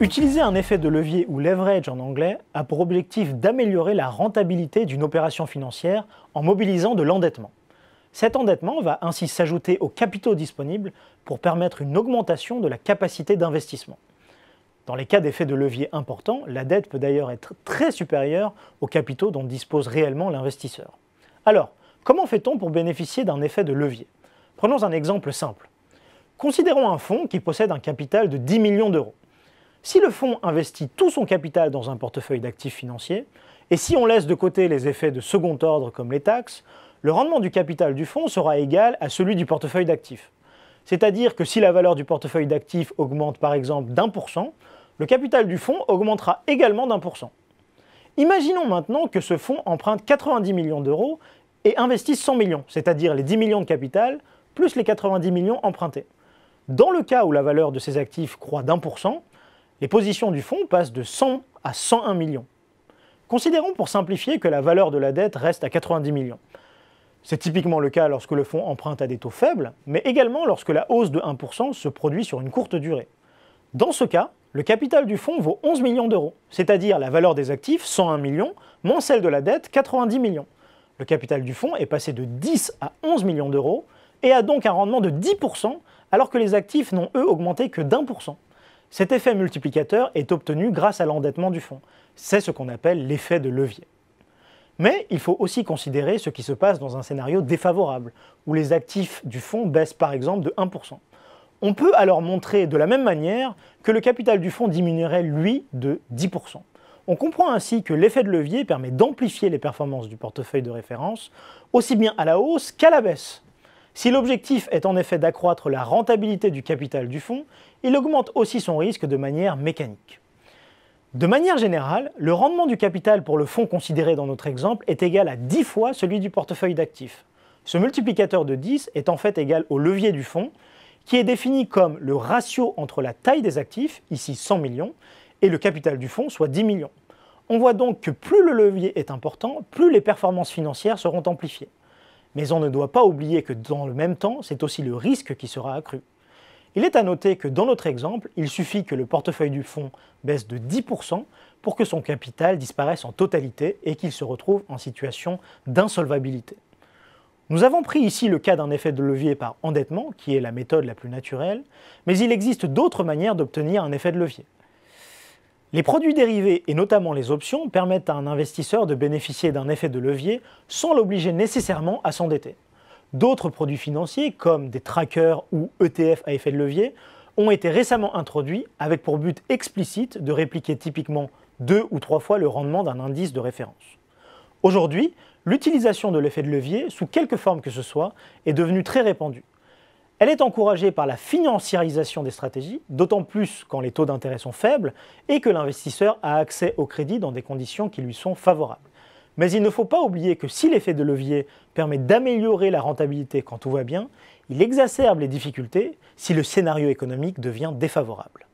Utiliser un effet de levier ou leverage en anglais a pour objectif d'améliorer la rentabilité d'une opération financière en mobilisant de l'endettement. Cet endettement va ainsi s'ajouter aux capitaux disponibles pour permettre une augmentation de la capacité d'investissement. Dans les cas d'effets de levier important, la dette peut d'ailleurs être très supérieure aux capitaux dont dispose réellement l'investisseur. Alors, comment fait-on pour bénéficier d'un effet de levier Prenons un exemple simple. Considérons un fonds qui possède un capital de 10 millions d'euros. Si le fonds investit tout son capital dans un portefeuille d'actifs financiers, et si on laisse de côté les effets de second ordre comme les taxes, le rendement du capital du fonds sera égal à celui du portefeuille d'actifs. C'est-à-dire que si la valeur du portefeuille d'actifs augmente par exemple d'un pour cent, le capital du fonds augmentera également d'un pour Imaginons maintenant que ce fonds emprunte 90 millions d'euros et investisse 100 millions, c'est-à-dire les 10 millions de capital plus les 90 millions empruntés. Dans le cas où la valeur de ces actifs croît d'un pour les positions du fonds passent de 100 à 101 millions. Considérons pour simplifier que la valeur de la dette reste à 90 millions. C'est typiquement le cas lorsque le fonds emprunte à des taux faibles, mais également lorsque la hausse de 1% se produit sur une courte durée. Dans ce cas, le capital du fonds vaut 11 millions d'euros, c'est-à-dire la valeur des actifs, 101 millions, moins celle de la dette, 90 millions. Le capital du fonds est passé de 10 à 11 millions d'euros et a donc un rendement de 10%, alors que les actifs n'ont eux augmenté que d'1%. Cet effet multiplicateur est obtenu grâce à l'endettement du fonds. C'est ce qu'on appelle l'effet de levier. Mais il faut aussi considérer ce qui se passe dans un scénario défavorable, où les actifs du fonds baissent par exemple de 1%. On peut alors montrer de la même manière que le capital du fonds diminuerait, lui, de 10%. On comprend ainsi que l'effet de levier permet d'amplifier les performances du portefeuille de référence, aussi bien à la hausse qu'à la baisse. Si l'objectif est en effet d'accroître la rentabilité du capital du fonds, il augmente aussi son risque de manière mécanique. De manière générale, le rendement du capital pour le fonds considéré dans notre exemple est égal à 10 fois celui du portefeuille d'actifs. Ce multiplicateur de 10 est en fait égal au levier du fonds, qui est défini comme le ratio entre la taille des actifs, ici 100 millions, et le capital du fonds, soit 10 millions. On voit donc que plus le levier est important, plus les performances financières seront amplifiées. Mais on ne doit pas oublier que dans le même temps, c'est aussi le risque qui sera accru. Il est à noter que dans notre exemple, il suffit que le portefeuille du fonds baisse de 10% pour que son capital disparaisse en totalité et qu'il se retrouve en situation d'insolvabilité. Nous avons pris ici le cas d'un effet de levier par endettement, qui est la méthode la plus naturelle, mais il existe d'autres manières d'obtenir un effet de levier. Les produits dérivés et notamment les options permettent à un investisseur de bénéficier d'un effet de levier sans l'obliger nécessairement à s'endetter. D'autres produits financiers comme des trackers ou ETF à effet de levier ont été récemment introduits avec pour but explicite de répliquer typiquement deux ou trois fois le rendement d'un indice de référence. Aujourd'hui, l'utilisation de l'effet de levier, sous quelque forme que ce soit, est devenue très répandue. Elle est encouragée par la financiarisation des stratégies, d'autant plus quand les taux d'intérêt sont faibles et que l'investisseur a accès au crédit dans des conditions qui lui sont favorables. Mais il ne faut pas oublier que si l'effet de levier permet d'améliorer la rentabilité quand tout va bien, il exacerbe les difficultés si le scénario économique devient défavorable.